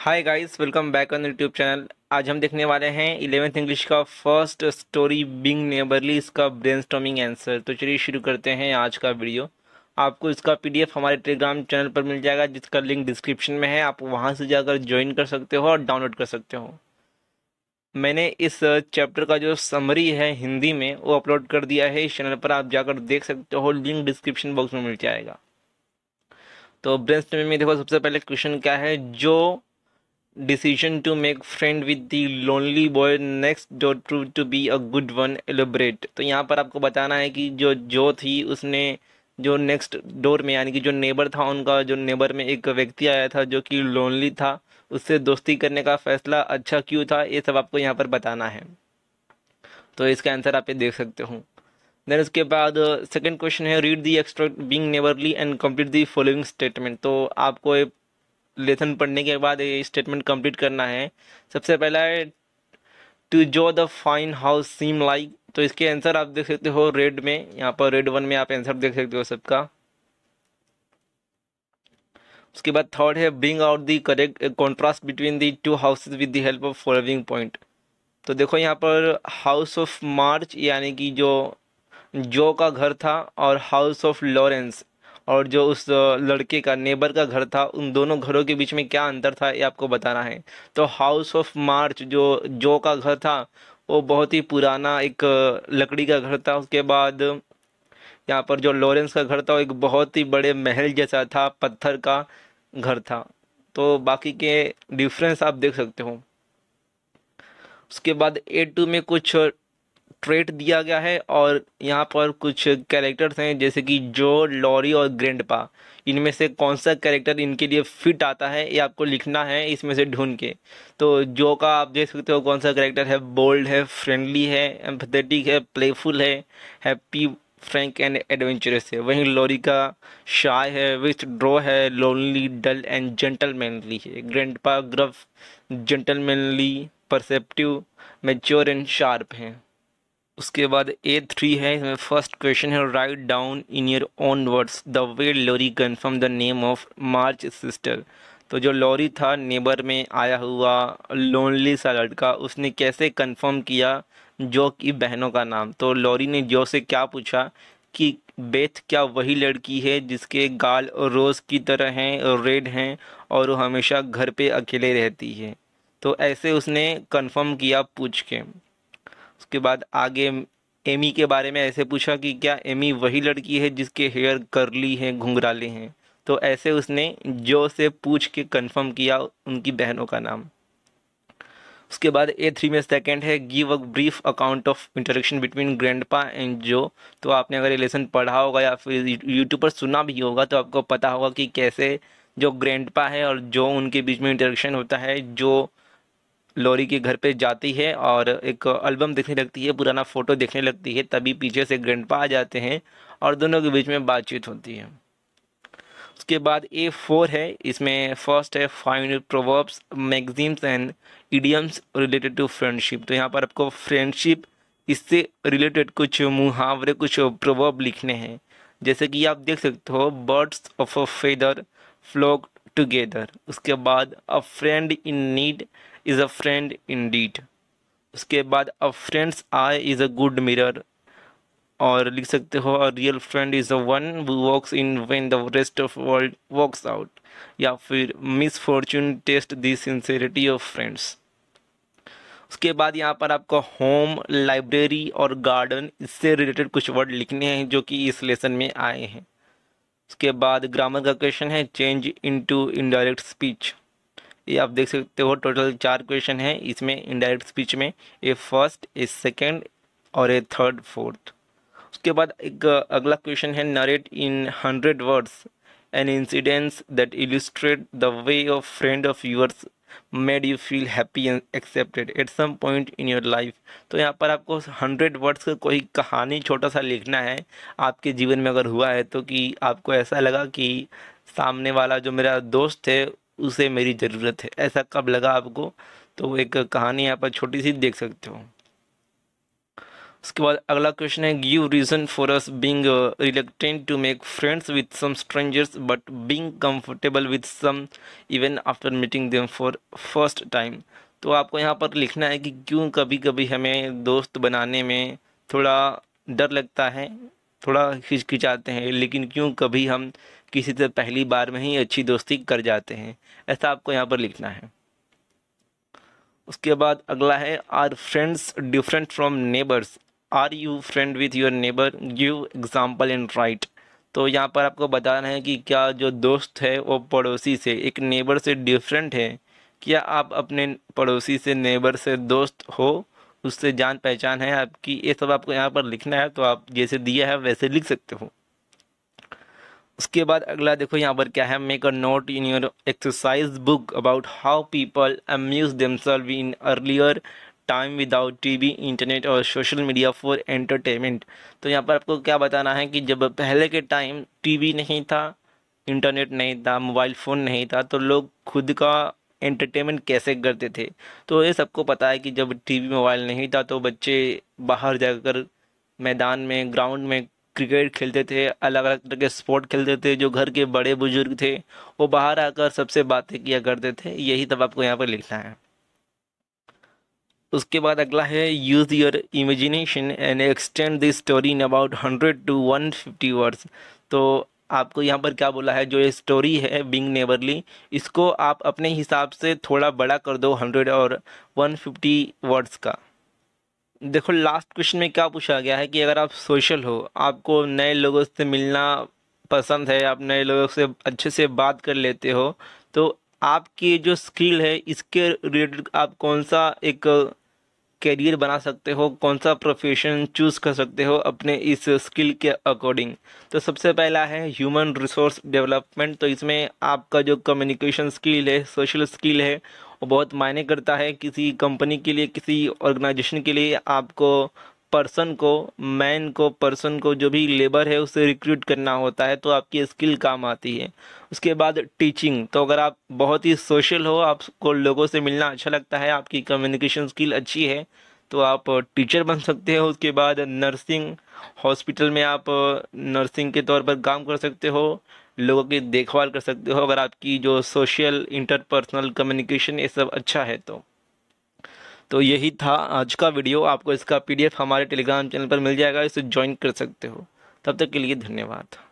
hi guys welcome back on YouTube channel आज हम देखने वाले हैं इलेवेंथ इंग्लिश का फर्स्ट स्टोरी बिंग नेबरली इसका ब्रेन आंसर तो चलिए शुरू करते हैं आज का वीडियो आपको इसका पीडीएफ हमारे टेलीग्राम चैनल पर मिल जाएगा जिसका लिंक डिस्क्रिप्शन में है आप वहां से जाकर ज्वाइन कर सकते हो और डाउनलोड कर सकते हो मैंने इस चैप्टर का जो समरी है हिंदी में वो अपलोड कर दिया है इस चैनल पर आप जाकर देख सकते हो लिंक डिस्क्रिप्शन बॉक्स में मिल जाएगा तो ब्रेन में देखो सबसे पहले क्वेश्चन क्या है जो decision to make friend with the lonely boy next door proved to be a good one elaborate तो यहाँ पर आपको बताना है कि जो जो थी उसने जो नेक्स्ट डोर में यानी कि जो नेबर था उनका जो नेबर में एक व्यक्ति आया था जो कि लोनली था उससे दोस्ती करने का फैसला अच्छा क्यों था ये सब आपको यहाँ पर बताना है तो इसका आंसर आप ये देख सकते हो देन उसके बाद सेकंड क्वेश्चन है read the extract being neighbourly and complete the following statement तो आपको एक लेसन पढ़ने के बाद ये स्टेटमेंट कंप्लीट करना है सबसे पहला है to Jo the fine house seem like तो इसके आंसर आप देख सकते हो रेड में यहाँ पर रेड वन में आप आंसर देख सकते हो सबका उसके बाद थर्ड है bring out the correct contrast between the two houses with the help of following point तो देखो यहाँ पर हाउस ऑफ मार्च यानी कि जो जो का घर था और हाउस ऑफ लॉरेंस और जो उस लड़के का नेबर का घर था उन दोनों घरों के बीच में क्या अंतर था ये आपको बताना है तो हाउस ऑफ मार्च जो जो का घर था वो बहुत ही पुराना एक लकड़ी का घर था उसके बाद यहाँ पर जो लॉरेंस का घर था वो एक बहुत ही बड़े महल जैसा था पत्थर का घर था तो बाकी के डिफरेंस आप देख सकते हो उसके बाद ए टू में कुछ ट्रेट दिया गया है और यहाँ पर कुछ कैरेक्टर्स हैं जैसे कि जो लॉरी और ग्रैंडपा इनमें से कौन सा कैरेक्टर इनके लिए फिट आता है ये आपको लिखना है इसमें से ढूंढ के तो जो का आप देख सकते हो कौन सा कैरेक्टर है बोल्ड है फ्रेंडली है एम्पथेटिक है प्लेफुल है हैप्पी फ्रैंक एंड एडवेंचरस है वहीं लॉरी का शाय है विथ ड्रॉ है लोनली डल एंड जेंटलमैनली है grandpa gruff gentlemanly perceptive mature and sharp हैं उसके बाद ए थ्री है इसमें फर्स्ट क्वेश्चन है write down in your own words the way Laurie confirm the name of March sister तो जो लॉरी था नेबर में आया हुआ लोनली सा लड़का उसने कैसे कन्फर्म किया जो की बहनों का नाम तो लॉरी ने जो से क्या पूछा कि बेथ क्या वही लड़की है जिसके गाल रोज़ की तरह हैं रेड हैं और वो हमेशा घर पे अकेले रहती है तो ऐसे उसने कंफर्म किया पूछ के उसके बाद आगे एमी के बारे में ऐसे पूछा कि क्या एमी वही लड़की है जिसके हेयर करली हैं घुंघराले हैं तो ऐसे उसने जो से पूछ के कंफर्म किया उनकी बहनों का नाम उसके बाद ए थ्री में सेकंड है give a brief account of interaction between grandpa and Jo तो आपने अगर ये लेसन पढ़ा होगा या फिर यूट्यूब पर सुना भी होगा तो आपको पता होगा कि कैसे जो ग्रैंड पा है और जो उनके बीच में इंटरेक्शन होता है जो लोरी के घर पे जाती है और एक एल्बम देखने लगती है पुराना फ़ोटो देखने लगती है तभी पीछे से ग्रैंडपा आ जाते हैं और दोनों के बीच में बातचीत होती है उसके बाद ए फोर है इसमें फर्स्ट है five proverbs maxims and idioms related to friendship तो यहाँ पर आपको फ्रेंडशिप इससे रिलेटेड कुछ मुहावरे कुछ प्रोवर्ब लिखने हैं जैसे कि आप देख सकते हो birds of a feather flock together उसके बाद a friend in need is a friend in deed उसके बाद a friend's eye is a good mirror और लिख सकते हो a real friend is a one walks in when the rest of world walks out या फिर misfortune test the sincerity of friends उसके बाद यहाँ पर आपको होम लाइब्रेरी और गार्डन इससे रिलेटेड कुछ वर्ड लिखने हैं जो कि इस लेसन में आए हैं उसके बाद ग्रामर का क्वेश्चन है चेंज इनटू इनडायरेक्ट स्पीच ये आप देख सकते हो टोटल चार क्वेश्चन है इसमें इनडायरेक्ट स्पीच में ए फर्स्ट ए सेकेंड और ए थर्ड फोर्थ उसके बाद एक अगला क्वेश्चन है narrate in hundred words an incidence that illustrate the way of friend of yours made you feel happy and accepted at some point in your life तो यहाँ पर आपको हंड्रेड वर्ड्स का कोई कहानी छोटा सा लिखना है आपके जीवन में अगर हुआ है तो कि आपको ऐसा लगा कि सामने वाला जो मेरा दोस्त है उसे मेरी ज़रूरत है ऐसा कब लगा आपको तो एक कहानी यहाँ पर छोटी सी देख सकते हो उसके बाद अगला क्वेश्चन है give reason for us being reluctant to make friends with some strangers but being comfortable with some even after meeting them for first time तो आपको यहाँ पर लिखना है कि क्यों कभी कभी हमें दोस्त बनाने में थोड़ा डर लगता है थोड़ा हिचकिचाते हैं लेकिन क्यों कभी हम किसी से पहली बार में ही अच्छी दोस्ती कर जाते हैं ऐसा आपको यहाँ पर लिखना है उसके बाद अगला है are friends different from neighbours are you friend with your neighbour give example and write तो यहाँ पर आपको बताना है कि क्या जो दोस्त है वो पड़ोसी से एक नेबर से डिफरेंट है क्या आप अपने पड़ोसी से नेबर से दोस्त हो उससे जान पहचान है आपकी ये सब आपको यहाँ पर लिखना है तो आप जैसे दिया है वैसे लिख सकते हो उसके बाद अगला देखो यहाँ पर क्या है make a note in your exercise book about how people amuse themselves in earlier time without TV internet और सोशल मीडिया फॉर एंटरटेनमेंट तो यहाँ पर आपको क्या बताना है कि जब पहले के टाइम टीवी नहीं था इंटरनेट नहीं था मोबाइल फ़ोन नहीं था तो लोग खुद का एंटरटेनमेंट कैसे करते थे तो ये सबको पता है कि जब टीवी मोबाइल नहीं था तो बच्चे बाहर जाकर मैदान में ग्राउंड में क्रिकेट खेलते थे अलग अलग तरह के स्पोर्ट खेलते थे जो घर के बड़े बुजुर्ग थे वो बाहर आकर सबसे बातें किया करते थे यही तब आपको यहाँ पर लिखना है उसके बाद अगला है use your imagination and extend this story in about hundred to one fifty words तो आपको यहाँ पर क्या बोला है जो ये स्टोरी है बिंग नेबरली इसको आप अपने हिसाब से थोड़ा बड़ा कर दो हंड्रेड और वन फिफ्टी वर्ड्स का देखो लास्ट क्वेश्चन में क्या पूछा गया है कि अगर आप सोशल हो आपको नए लोगों से मिलना पसंद है आप नए लोगों से अच्छे से बात कर लेते हो तो आपकी जो स्किल है इसके रिलेटेड आप कौन सा एक करियर बना सकते हो कौन सा प्रोफेशन चूज़ कर सकते हो अपने इस स्किल के अकॉर्डिंग तो सबसे पहला है ह्यूमन रिसोर्स डेवलपमेंट तो इसमें आपका जो कम्युनिकेशन स्किल है सोशल स्किल है और बहुत मायने करता है किसी कंपनी के लिए किसी ऑर्गेनाइजेशन के लिए आपको पर्सन को मैन को पर्सन को जो भी लेबर है उसे रिक्रूट करना होता है तो आपकी स्किल काम आती है उसके बाद टीचिंग तो अगर आप बहुत ही सोशल हो आपको लोगों से मिलना अच्छा लगता है आपकी कम्युनिकेशन स्किल अच्छी है तो आप टीचर बन सकते हो उसके बाद नर्सिंग हॉस्पिटल में आप नर्सिंग के तौर पर काम कर सकते हो लोगों की देखभाल कर सकते हो अगर आपकी जो सोशल इंटरपर्सनल कम्युनिकेशन ये सब अच्छा है तो तो यही था आज का वीडियो आपको इसका पीडीएफ हमारे टेलीग्राम चैनल पर मिल जाएगा इसे ज्वाइन कर सकते हो तब तक के लिए धन्यवाद